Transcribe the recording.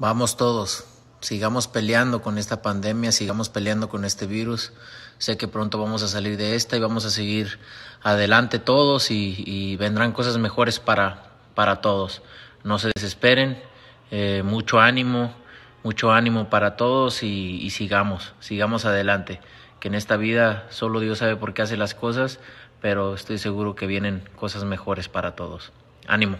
Vamos todos, sigamos peleando con esta pandemia, sigamos peleando con este virus. Sé que pronto vamos a salir de esta y vamos a seguir adelante todos y, vendrán cosas mejores para, para todos. No se desesperen, eh, mucho ánimo, mucho ánimo para todos y, y sigamos, sigamos adelante. Que en esta vida solo Dios sabe por qué hace las cosas, pero estoy seguro que vienen cosas mejores para todos. Ánimo.